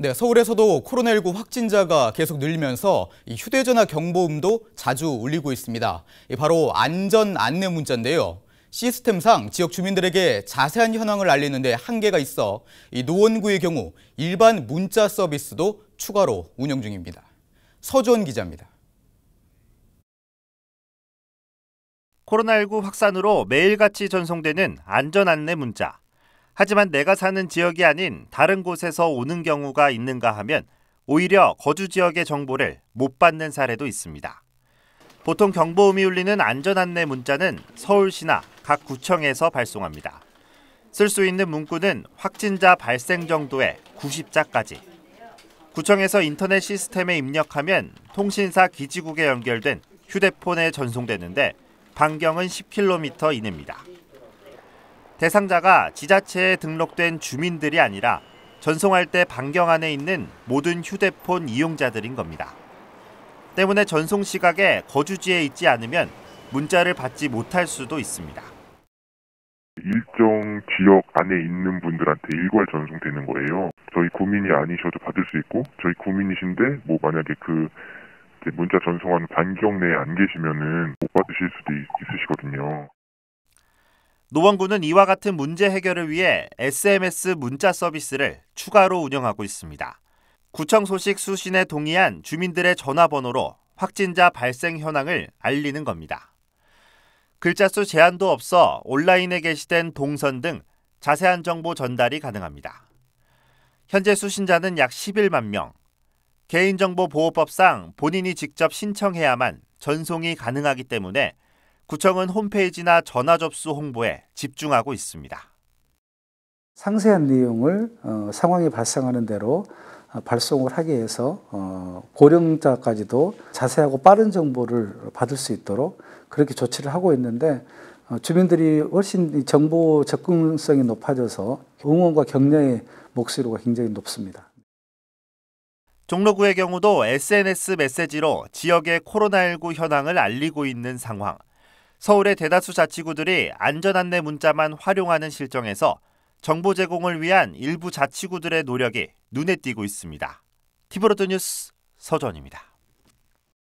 네, 서울에서도 코로나19 확진자가 계속 늘면서 휴대전화 경보음도 자주 울리고 있습니다. 바로 안전 안내 문자인데요. 시스템상 지역 주민들에게 자세한 현황을 알리는 데 한계가 있어 노원구의 경우 일반 문자 서비스도 추가로 운영 중입니다. 서조원 기자입니다. 코로나19 확산으로 매일같이 전송되는 안전 안내 문자. 하지만 내가 사는 지역이 아닌 다른 곳에서 오는 경우가 있는가 하면 오히려 거주 지역의 정보를 못 받는 사례도 있습니다. 보통 경보음이 울리는 안전안내 문자는 서울시나 각 구청에서 발송합니다. 쓸 수 있는 문구는 확진자 발생 정도의 90자까지. 구청에서 인터넷 시스템에 입력하면 통신사 기지국에 연결된 휴대폰에 전송되는데 반경은 10km 이내입니다. 대상자가 지자체에 등록된 주민들이 아니라 전송할 때 반경 안에 있는 모든 휴대폰 이용자들인 겁니다. 때문에 전송 시각에 거주지에 있지 않으면 문자를 받지 못할 수도 있습니다. 일정 지역 안에 있는 분들한테 일괄 전송되는 거예요. 저희 구민이 아니셔도 받을 수 있고 저희 구민이신데 뭐 만약에 그 문자 전송하는 반경 내에 안 계시면은 못 받으실 수도 있, 있으시거든요. 노원구는 이와 같은 문제 해결을 위해 SMS 문자 서비스를 추가로 운영하고 있습니다. 구청 소식 수신에 동의한 주민들의 전화번호로 확진자 발생 현황을 알리는 겁니다. 글자수 제한도 없어 온라인에 게시된 동선 등 자세한 정보 전달이 가능합니다. 현재 수신자는 약 11만 명. 개인정보보호법상 본인이 직접 신청해야만 전송이 가능하기 때문에 구청은 홈페이지나 전화 접수 홍보에 집중하고 있습니다. 상세한 내용을 어, 상황이 발생하는 대로 어, 발송을 하게 해서 어, 고령자까지도 자세하고 빠른 정보를 받을 수 있도록 그렇게 조치를 하고 있는데 주민들이 훨씬 정보 접근성이 높아져서 응원과 격려의 목소리가 굉장히 높습니다. 종로구의 경우도 SNS 메시지로 지역의 코로나19 현황을 알리고 있는 상황. 서울의 대다수 자치구들이 안전안내 문자만 활용하는 실정에서 정보 제공을 위한 일부 자치구들의 노력이 눈에 띄고 있습니다. 티브로드 뉴스 서전입니다.